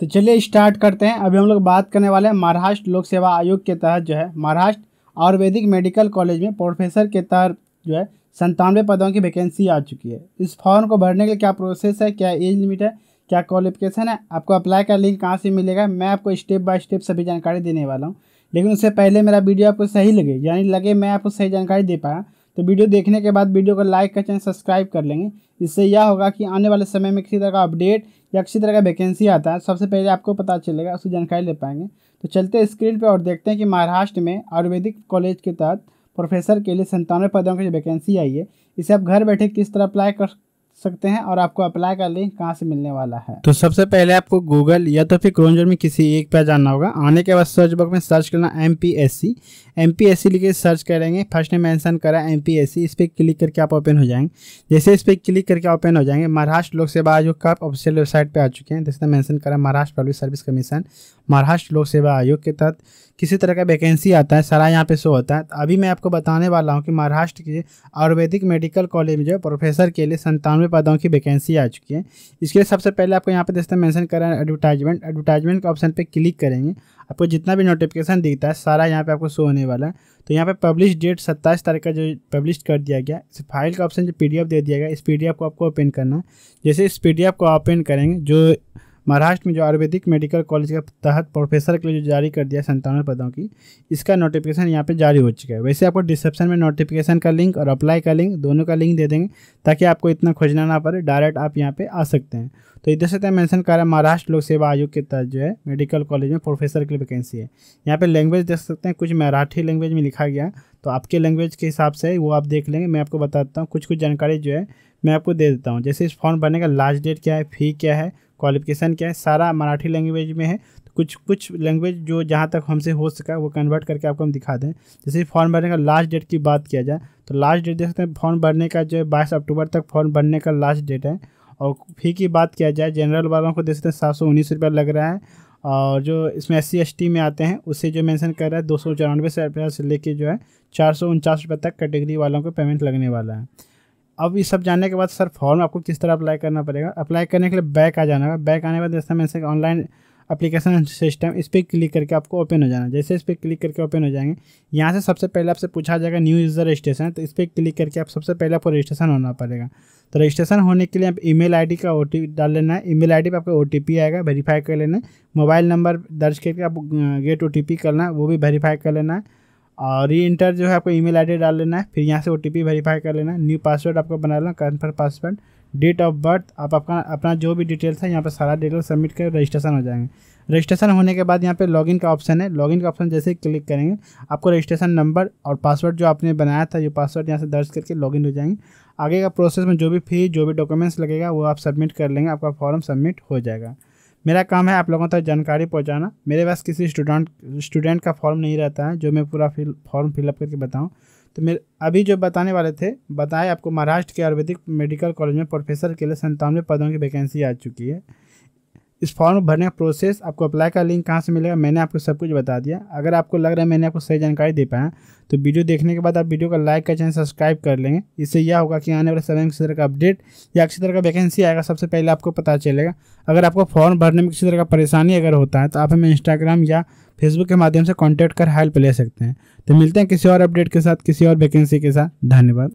तो चलिए स्टार्ट करते हैं अभी हम लोग बात करने वाले हैं महाराष्ट्र लोक सेवा आयोग के तहत जो है महाराष्ट्र आयुर्वेदिक मेडिकल कॉलेज में प्रोफेसर के तहत जो है संतानवे पदों की वैकेंसी आ चुकी है इस फॉर्म को भरने के लिए क्या प्रोसेस है क्या एज लिमिट है क्या क्वालिफिकेशन है आपको अप्लाई का लिंक कहाँ से मिलेगा मैं आपको स्टेप बाय स्टेप सभी जानकारी देने वाला हूँ लेकिन उससे पहले मेरा वीडियो आपको सही लगे यानी लगे मैं आपको सही जानकारी दे पाया तो वीडियो देखने के बाद वीडियो को लाइक कर चैनल सब्सक्राइब कर लेंगे इससे यह होगा कि आने वाले समय में किसी तरह का अपडेट या किसी तरह का वैकेंसी आता है सबसे पहले आपको पता चलेगा उसकी जानकारी ले पाएंगे तो चलते स्क्रीन पर और देखते हैं कि महाराष्ट्र में आयुर्वेदिक कॉलेज के तहत प्रोफेसर के लिए संतानवे पदों की वैकेंसी आई है इसे आप घर बैठे किस तरह अप्लाई कर सकते हैं और आपको अप्लाई का लिंक कहाँ से मिलने वाला है तो सबसे पहले आपको गूगल या तो फिर क्रोमजोर में किसी एक पे जाना होगा आने के बाद सर्च बॉक्स में सर्च करना M P S C M P S C लिखे सर्च करेंगे फर्स्ट ने मैंसन करा एम पी एस सी इस पर क्लिक करके आप ओपन हो जाएंगे जैसे इस पर क्लिक करके ओपन हो जाएंगे महाराष्ट्र लोक सेवा आयोग का ऑफिशियल वेबसाइट पर आ चुके हैं जिसने मैंसन करा Maharashtra public service commission Maharashtra लोक सेवा आयोग के तहत किसी तरह का वैकेंसी आता है सारा यहाँ पे शो होता है अभी मैं आपको बताने वाला हूँ कि महाराष्ट्र के आयुर्वेदिक मेडिकल कॉलेज में जो प्रोफेसर के लिए संतानवे में पदों की वैकेंसी आ चुकी है इसके लिए सबसे पहले आपको यहाँ पे दोस्तों मेंशन करा है एडवर्टाइजमेंट एडवर्टाइजमेंट के ऑप्शन पे क्लिक करेंगे आपको जितना भी नोटिफिकेशन दिखता है सारा यहाँ पे आपको शो होने वाला है तो यहाँ पे पब्लिश डेट सत्ताईस तारीख का जो पब्लिश कर दिया गया इस फाइल का ऑप्शन जो पी दे दिया गया इस पी को आपको ओपन करना है जैसे इस पी को ओपन करेंगे जो महाराष्ट्र में जो आयुर्वेदिक मेडिकल कॉलेज के तहत प्रोफेसर के लिए जो जारी कर दिया संतानवे पदों की इसका नोटिफिकेशन यहाँ पे जारी हो चुका है वैसे आपको डिस्क्रिप्शन में नोटिफिकेशन का लिंक और अप्लाई का लिंक दोनों का लिंक दे देंगे ताकि आपको इतना खोजना ना पड़े डायरेक्ट आप यहाँ पे आ सकते हैं तो इधर से तो मैंशन कर रहा है महाराष्ट्र लोक सेवा आयोग के तहत जो है मेडिकल कॉलेज में प्रोफेसर के लिए वैकेंसी है यहाँ पर लैंग्वेज देख सकते हैं कुछ मराठी लैंग्वेज में लिखा गया तो आपके लैंग्वेज के हिसाब से वो आप देख लेंगे मैं आपको बताता हूँ कुछ कुछ जानकारी जो है मैं आपको दे देता हूँ जैसे इस फॉर्म भरने का लास्ट डेट क्या है फ़ी क्या है क्वालिफिकेशन क्या है सारा मराठी लैंग्वेज में है तो कुछ कुछ लैंग्वेज जो जहाँ तक हमसे हो सका वो कन्वर्ट करके आपको हम दिखा दें जैसे फॉर्म भरने का लास्ट डेट की बात किया जाए तो लास्ट डेट देख सकते हैं फॉर्म भरने का जो है बाईस अक्टूबर तक फॉर्म भरने का लास्ट डेट है और फी की बात किया जाए जनरल वालों को देख सकते हैं सात सौ उन्नीस रुपया लग रहा है और जो इसमें एस सी में आते हैं उससे जो मेंशन कर रहा है दो सौ चौरानवे से लेके जो है चार सौ उनचास रुपये तक कैटेगरी वालों को पेमेंट लगने वाला है अब ये सब जानने के बाद सर फॉर्म आपको किस तरह अप्लाई करना पड़ेगा अप्लाई करने के लिए बैक आ जाना होगा बैक आने के बाद जैसे मैंने ऑनलाइन अप्लीकेशन सिस्टम इस पर क्लिक करके आपको ओपन हो जाना जैसे इस पर क्लिक करके ओपन हो जाएंगे यहाँ से सबसे पहले आपसे पूछा जाएगा न्यू यूज़र रजिस्ट्रेशन तो इस पर क्लिक करके आप सबसे पहले आपको रजिस्ट्रेशन होना पड़ेगा तो रजिस्ट्रेशन होने के लिए आप ईमेल आईडी का ओ डाल लेना है ईमेल आईडी पे आपका ओ आएगा वेरीफाई कर लेना है मोबाइल नंबर दर्ज करके आप गेट ओ करना है वो भी वेरीफाई कर लेना है और री इंटर जो है आपको ईमेल आईडी डाल लेना है फिर यहाँ से ओ वेरीफाई कर लेना न्यू पासवर्ड आपको बना लेना confirm password date of birth आप आपका अपना जो भी डिटेल्स है यहाँ पर सारा डिटेल सबमिट कर रजिस्ट्रेशन हो जाएंगे रजिस्ट्रेशन होने के बाद यहाँ पे लॉगिन का ऑप्शन है लॉगिन का ऑप्शन जैसे ही क्लिक करेंगे आपको रजिस्ट्रेशन नंबर और पासवर्ड जो आपने बनाया था ये पासवर्ड यहाँ से दर्ज करके लॉगिन हो जाएंगे आगे का प्रोसेस में जो भी फी जो भी डॉक्यूमेंट्स लगेगा वो आप सबमिट कर लेंगे आपका फॉर्म सबमिट हो जाएगा मेरा काम है आप लोगों तक जानकारी पहुंचाना मेरे पास किसी स्टूडेंट स्टूडेंट का फॉर्म नहीं रहता है जो मैं पूरा फिल फॉर्म फिलअप करके बताऊं तो मेरे अभी जो बताने वाले थे बताए आपको महाराष्ट्र के आयुर्वेदिक मेडिकल कॉलेज में प्रोफेसर के लिए संतानवे पदों की वैकेंसी आ चुकी है इस फॉर्म भरने का प्रोसेस आपको अप्लाई का लिंक कहाँ से मिलेगा मैंने आपको सब कुछ बता दिया अगर आपको लग रहा है मैंने आपको सही जानकारी दे पाया तो वीडियो देखने के बाद आप वीडियो का लाइक का चैनल सब्सक्राइब कर लेंगे इससे यह होगा कि आने वाले समय में किसी तरह का अपडेट या किसी तरह का वैकेंसी आएगा सबसे पहले आपको पता चलेगा अगर आपको फॉर्म भरने में किसी तरह का परेशानी अगर होता है तो आप हमें इंस्टाग्राम या फेसबुक के माध्यम से कॉन्टैक्ट कर हेल्प ले सकते हैं तो मिलते हैं किसी और अपडेट के साथ किसी और वैकेंसी के साथ धन्यवाद